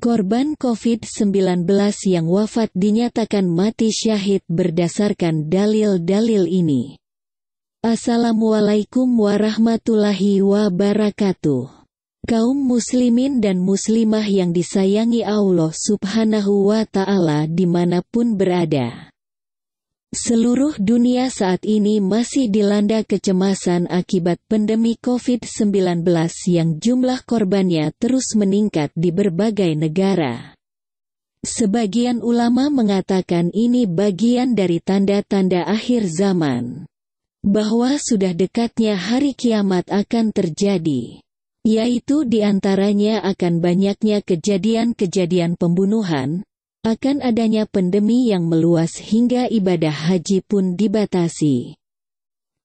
Korban COVID-19 yang wafat dinyatakan mati syahid berdasarkan dalil-dalil ini. Assalamualaikum warahmatullahi wabarakatuh. Kaum muslimin dan muslimah yang disayangi Allah subhanahu wa ta'ala dimanapun berada. Seluruh dunia saat ini masih dilanda kecemasan akibat pandemi COVID-19 yang jumlah korbannya terus meningkat di berbagai negara. Sebagian ulama mengatakan ini bagian dari tanda-tanda akhir zaman, bahwa sudah dekatnya hari kiamat akan terjadi, yaitu diantaranya akan banyaknya kejadian-kejadian pembunuhan, akan adanya pandemi yang meluas hingga ibadah haji pun dibatasi.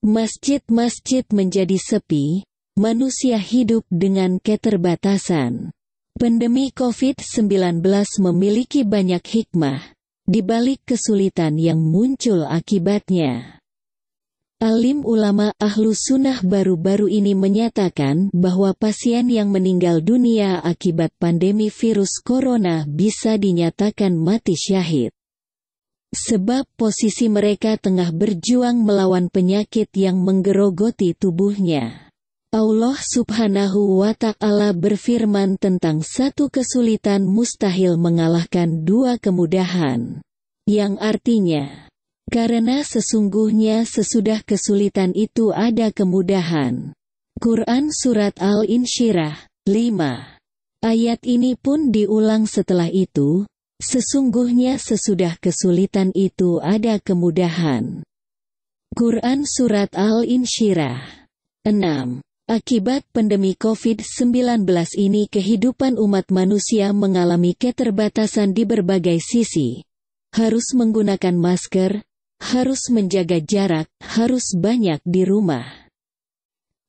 Masjid-masjid menjadi sepi, manusia hidup dengan keterbatasan. Pandemi COVID-19 memiliki banyak hikmah di balik kesulitan yang muncul akibatnya. Alim ulama ahlu sunnah baru-baru ini menyatakan bahwa pasien yang meninggal dunia akibat pandemi virus corona bisa dinyatakan mati syahid. Sebab posisi mereka tengah berjuang melawan penyakit yang menggerogoti tubuhnya. Allah subhanahu wa ta'ala berfirman tentang satu kesulitan mustahil mengalahkan dua kemudahan. Yang artinya, karena sesungguhnya sesudah kesulitan itu ada kemudahan. Quran Surat Al-Insyirah, 5. Ayat ini pun diulang setelah itu, sesungguhnya sesudah kesulitan itu ada kemudahan. Quran Surat Al-Insyirah, 6. Akibat pandemi COVID-19 ini kehidupan umat manusia mengalami keterbatasan di berbagai sisi. Harus menggunakan masker, harus menjaga jarak, harus banyak di rumah,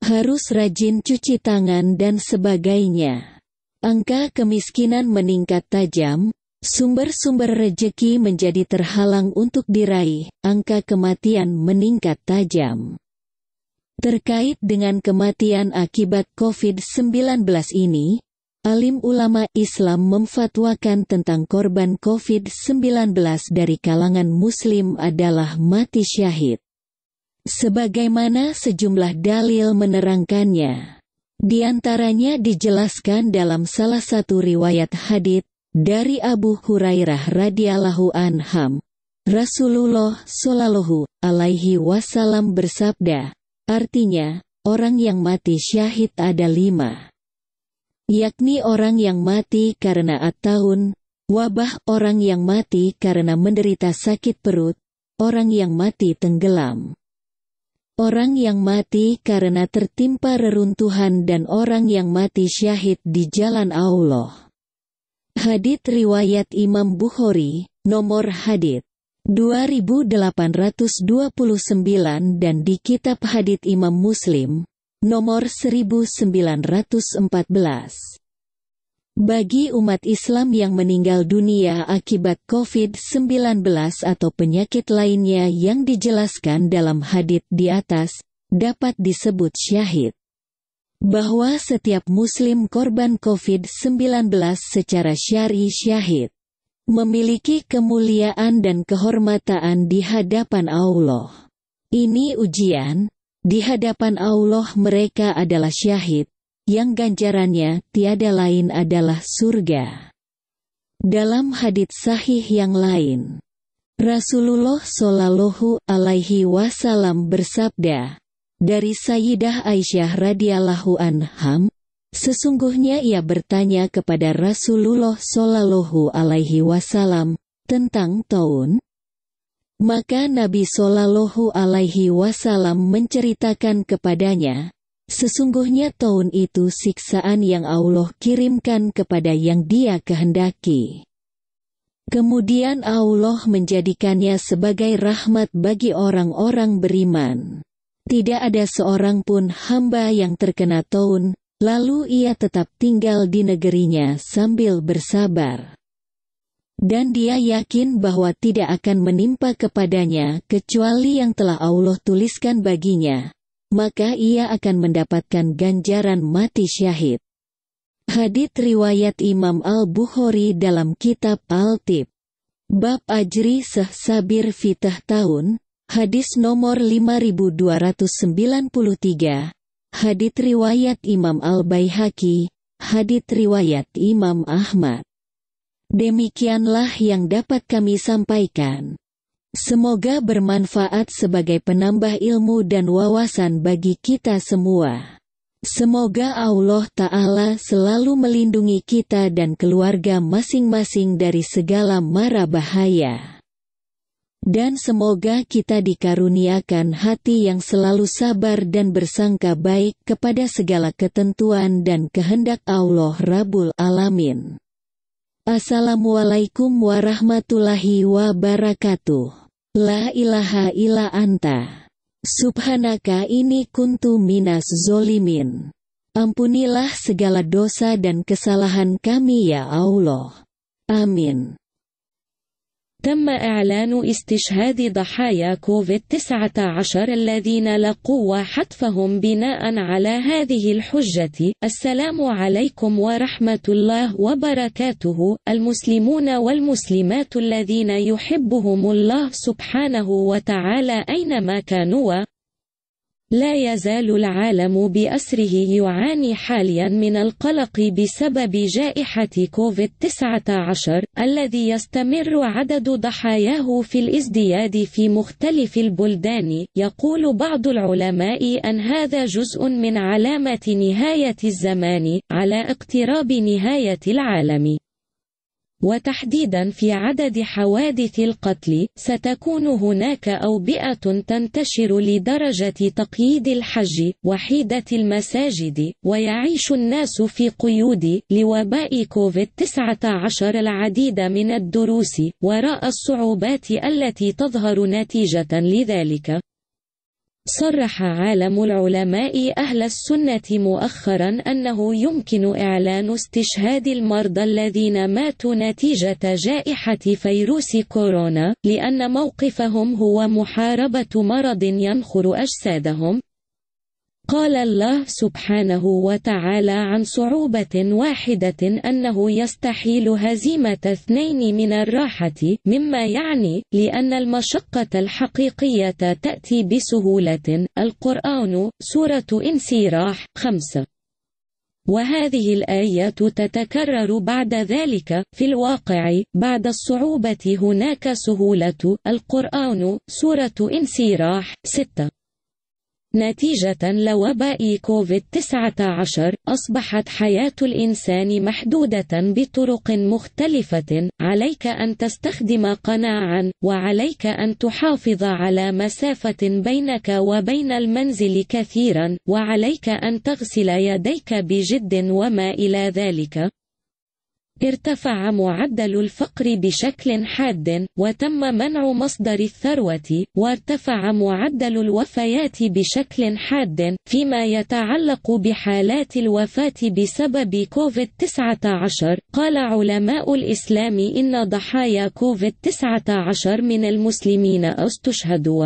harus rajin cuci tangan, dan sebagainya. Angka kemiskinan meningkat tajam, sumber-sumber rejeki menjadi terhalang untuk diraih, angka kematian meningkat tajam. Terkait dengan kematian akibat COVID-19 ini, Alim ulama Islam memfatwakan tentang korban COVID-19 dari kalangan muslim adalah mati syahid. Sebagaimana sejumlah dalil menerangkannya. Di antaranya dijelaskan dalam salah satu riwayat hadith dari Abu Hurairah radhiyallahu anham. Rasulullah shallallahu alaihi wasallam bersabda, artinya, orang yang mati syahid ada lima yakni orang yang mati karena at-tahun, wabah orang yang mati karena menderita sakit perut, orang yang mati tenggelam. Orang yang mati karena tertimpa reruntuhan dan orang yang mati syahid di jalan Allah. Hadit Riwayat Imam Bukhari, nomor hadit 2829 dan di Kitab Hadit Imam Muslim, nomor 1914. Bagi umat Islam yang meninggal dunia akibat COVID-19 atau penyakit lainnya yang dijelaskan dalam hadith di atas, dapat disebut syahid. Bahwa setiap muslim korban COVID-19 secara syari syahid, memiliki kemuliaan dan kehormatan di hadapan Allah. Ini ujian, di hadapan Allah mereka adalah syahid, yang ganjarannya tiada lain adalah surga. Dalam hadits sahih yang lain, Rasulullah Shallallahu Alaihi Wasallam bersabda, dari Sayyidah Aisyah radhiyallahu anham, sesungguhnya ia bertanya kepada Rasulullah Shallallahu Alaihi Wasallam tentang tahun. Maka Nabi Sallallahu Alaihi Wasallam menceritakan kepadanya, sesungguhnya tahun itu siksaan yang Allah kirimkan kepada yang Dia kehendaki. Kemudian Allah menjadikannya sebagai rahmat bagi orang-orang beriman. Tidak ada seorang pun hamba yang terkena tahun, lalu ia tetap tinggal di negerinya sambil bersabar. Dan dia yakin bahwa tidak akan menimpa kepadanya kecuali yang telah Allah tuliskan baginya. Maka ia akan mendapatkan ganjaran mati syahid. Hadith riwayat Imam Al-Bukhari dalam kitab Al-Tib. Bab Ajri Sah Sabir Fitah Tahun, hadis nomor 5293. Hadith riwayat Imam al bayhaqi hadith riwayat Imam Ahmad. Demikianlah yang dapat kami sampaikan. Semoga bermanfaat sebagai penambah ilmu dan wawasan bagi kita semua. Semoga Allah Ta'ala selalu melindungi kita dan keluarga masing-masing dari segala mara bahaya. Dan semoga kita dikaruniakan hati yang selalu sabar dan bersangka baik kepada segala ketentuan dan kehendak Allah Rabbul Alamin. Assalamualaikum warahmatullahi wabarakatuh. La ilaha illa anta. Subhanaka ini kuntu minas zolimin. Ampunilah segala dosa dan kesalahan kami ya Allah. Amin. تم إعلان استشهاد ضحايا كوفيد-19 الذين لقوا حتفهم بناء على هذه الحجة السلام عليكم ورحمة الله وبركاته المسلمون والمسلمات الذين يحبهم الله سبحانه وتعالى أينما كانوا لا يزال العالم بأسره يعاني حاليا من القلق بسبب جائحة كوفيد-19 الذي يستمر عدد ضحاياه في الازدياد في مختلف البلدان يقول بعض العلماء أن هذا جزء من علامة نهاية الزمان على اقتراب نهاية العالم وتحديدا في عدد حوادث القتل ستكون هناك أوبئة تنتشر لدرجة تقييد الحج وحيدة المساجد ويعيش الناس في قيود لوباء كوفيد-19 العديد من الدروس وراء الصعوبات التي تظهر نتيجة لذلك صرح عالم العلماء أهل السنة مؤخرا أنه يمكن إعلان استشهاد المرضى الذين ماتوا نتيجة جائحة فيروس كورونا لأن موقفهم هو محاربة مرض ينخر أجسادهم قال الله سبحانه وتعالى عن صعوبة واحدة أنه يستحيل هزيمة اثنين من الراحة مما يعني لأن المشقة الحقيقية تأتي بسهولة القرآن سورة انسيراح خمسة وهذه الآية تتكرر بعد ذلك في الواقع بعد الصعوبة هناك سهولة القرآن سورة انسيراح ستة نتيجة لوباء كوفيد-19 أصبحت حياة الإنسان محدودة بطرق مختلفة عليك أن تستخدم قناعا وعليك أن تحافظ على مسافة بينك وبين المنزل كثيرا وعليك أن تغسل يديك بجد وما إلى ذلك ارتفع معدل الفقر بشكل حاد وتم منع مصدر الثروة وارتفع معدل الوفيات بشكل حاد فيما يتعلق بحالات الوفاة بسبب كوفيد-19 قال علماء الإسلام إن ضحايا كوفيد-19 من المسلمين استشهدوا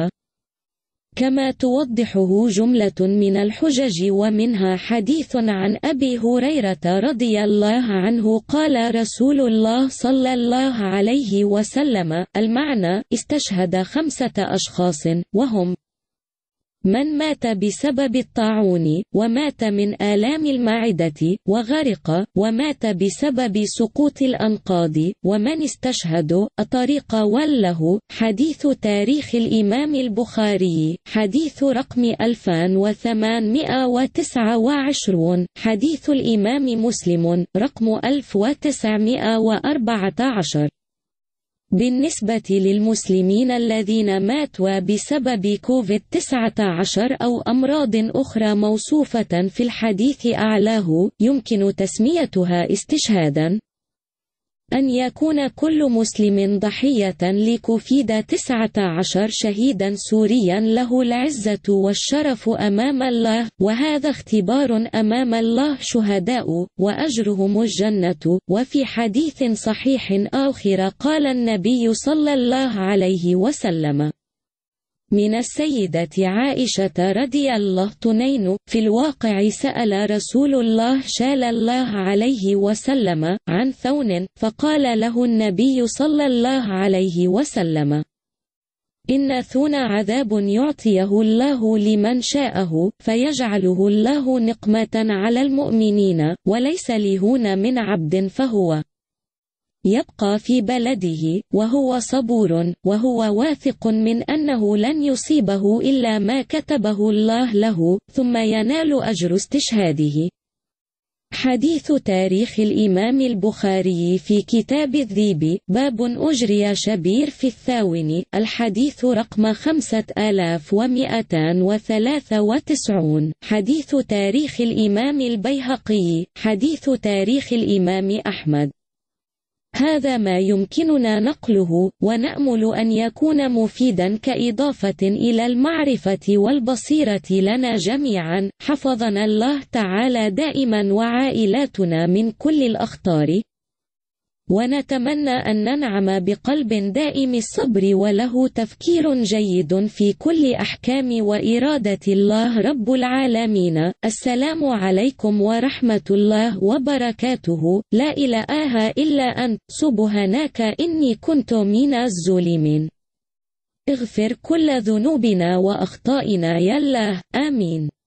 كما توضحه جملة من الحجج ومنها حديث عن أبي هريرة رضي الله عنه قال رسول الله صلى الله عليه وسلم المعنى استشهد خمسة أشخاص وهم من مات بسبب الطاعون ومات من آلام المعدة وغرق ومات بسبب سقوط الأنقاض ومن استشهد أطريق وله حديث تاريخ الإمام البخاري حديث رقم 2829 حديث الإمام مسلم رقم 1914 بالنسبة للمسلمين الذين ماتوا بسبب كوفيد-19 أو أمراض أخرى موصوفة في الحديث أعلاه يمكن تسميتها استشهادا أن يكون كل مسلم ضحية لكفيد 19 شهيدا سوريا له العزة والشرف أمام الله وهذا اختبار أمام الله شهداء وأجرهم الجنة وفي حديث صحيح آخر قال النبي صلى الله عليه وسلم من السيدة عائشة رضي الله تنين في الواقع سأل رسول الله شال الله عليه وسلم عن ثون فقال له النبي صلى الله عليه وسلم إن ثون عذاب يعطيه الله لمن شاءه فيجعله الله نقمة على المؤمنين وليس لهون من عبد فهو يبقى في بلده وهو صبور وهو واثق من أنه لن يصيبه إلا ما كتبه الله له ثم ينال أجر استشهاده حديث تاريخ الإمام البخاري في كتاب الذيب باب أجري شبير في الثاون الحديث رقم 5293 حديث تاريخ الإمام البيهقي حديث تاريخ الإمام أحمد هذا ما يمكننا نقله ونأمل أن يكون مفيدا كإضافة إلى المعرفة والبصيرة لنا جميعا حفظنا الله تعالى دائما وعائلاتنا من كل الأخطار ونتمنى أن ننعم بقلب دائم الصبر وله تفكير جيد في كل أحكام وإرادة الله رب العالمين السلام عليكم ورحمة الله وبركاته لا إله إلا أنت سبحانك إني كنت من الظالمين اغفر كل ذنوبنا وأخطائنا يا الله آمين